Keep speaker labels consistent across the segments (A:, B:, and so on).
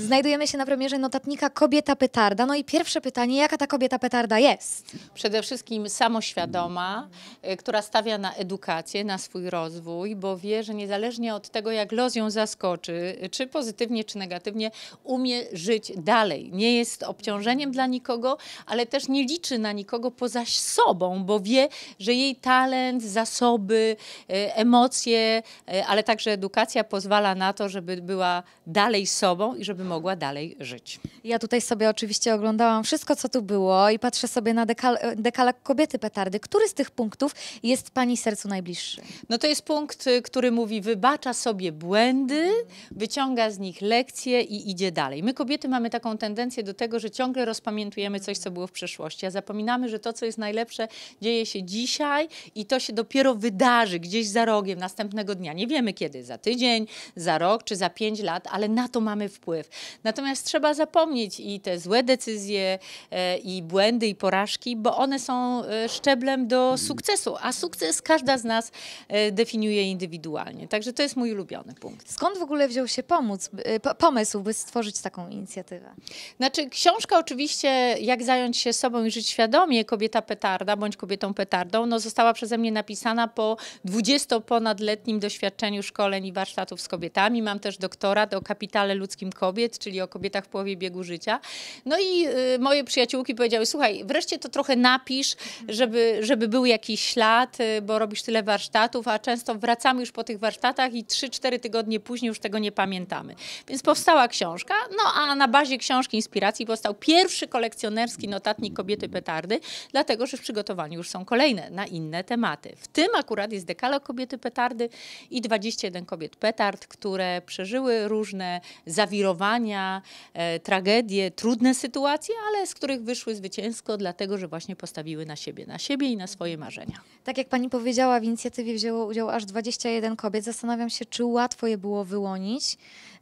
A: Znajdujemy się na premierze notatnika Kobieta Petarda. No i pierwsze pytanie, jaka ta kobieta petarda jest?
B: Przede wszystkim samoświadoma, e, która stawia na edukację, na swój rozwój, bo wie, że niezależnie od tego, jak los ją zaskoczy, czy pozytywnie, czy negatywnie, umie żyć dalej. Nie jest obciążeniem dla nikogo, ale też nie liczy na nikogo poza sobą, bo wie, że jej talent, zasoby, e, emocje, e, ale także edukacja pozwala na to, żeby była dalej sobą i żeby mogła dalej żyć.
A: Ja tutaj sobie oczywiście oglądałam wszystko, co tu było i patrzę sobie na dekal dekalak kobiety petardy. Który z tych punktów jest Pani sercu
B: najbliższy? No to jest punkt, y, który mówi wybacza sobie błędy, wyciąga z nich lekcje i idzie dalej. My kobiety mamy taką tendencję do tego, że ciągle rozpamiętujemy coś, co było w przeszłości, a zapominamy, że to, co jest najlepsze, dzieje się dzisiaj i to się dopiero wydarzy gdzieś za rogiem następnego dnia. Nie wiemy kiedy, za tydzień, za rok czy za pięć lat, ale na to mamy wpływ. Natomiast trzeba zapomnieć i te złe decyzje, e, i błędy, i porażki, bo one są e, szczeblem do mhm. sukcesu, a sukces każda z nas e, definiuje indywidualnie. Także to jest mój ulubiony punkt.
A: Skąd w ogóle wziął się pomóc,
B: pomysł, by stworzyć taką inicjatywę? Znaczy, książka oczywiście, jak zająć się sobą i żyć świadomie, kobieta petarda bądź kobietą petardą, no została przeze mnie napisana po 20 ponadletnim doświadczeniu szkoleń i warsztatów z kobietami. Mam też doktorat o kapitale ludzkim kobiet kobiet, czyli o kobietach w połowie biegu życia. No i y, moje przyjaciółki powiedziały, słuchaj, wreszcie to trochę napisz, żeby, żeby był jakiś ślad, y, bo robisz tyle warsztatów, a często wracamy już po tych warsztatach i 3-4 tygodnie później już tego nie pamiętamy. Więc powstała książka, no a na bazie książki inspiracji powstał pierwszy kolekcjonerski notatnik kobiety petardy, dlatego że w przygotowaniu już są kolejne na inne tematy. W tym akurat jest dekalog kobiety petardy i 21 kobiet petard, które przeżyły różne zawirowania, wyzwania, e, tragedie, trudne sytuacje, ale z których wyszły zwycięsko, dlatego że właśnie postawiły na siebie, na siebie i na swoje marzenia.
A: Tak jak pani powiedziała, w inicjatywie wzięło udział aż 21 kobiet. Zastanawiam się, czy łatwo je było wyłonić.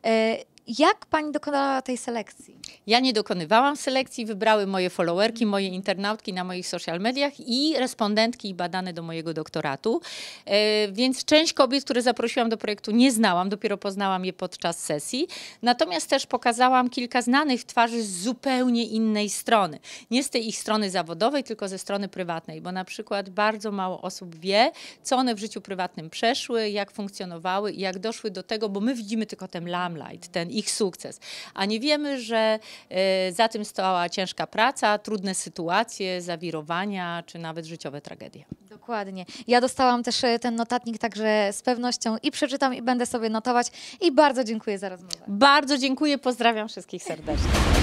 A: E, jak pani dokonała tej selekcji?
B: Ja nie dokonywałam selekcji, wybrały moje followerki, moje internautki na moich social mediach i respondentki badane do mojego doktoratu. E, więc część kobiet, które zaprosiłam do projektu, nie znałam, dopiero poznałam je podczas sesji. Natomiast też pokazałam kilka znanych twarzy z zupełnie innej strony. Nie z tej ich strony zawodowej, tylko ze strony prywatnej, bo na przykład bardzo mało osób wie, co one w życiu prywatnym przeszły, jak funkcjonowały i jak doszły do tego, bo my widzimy tylko ten lamlight, ten ich sukces. A nie wiemy, że e, za tym stała ciężka praca, trudne sytuacje, zawirowania czy nawet życiowe tragedie.
A: Dokładnie. Ja dostałam też e, ten notatnik, także z pewnością i przeczytam, i będę sobie notować. I bardzo dziękuję za rozmowę.
B: Bardzo dziękuję, pozdrawiam wszystkich serdecznie.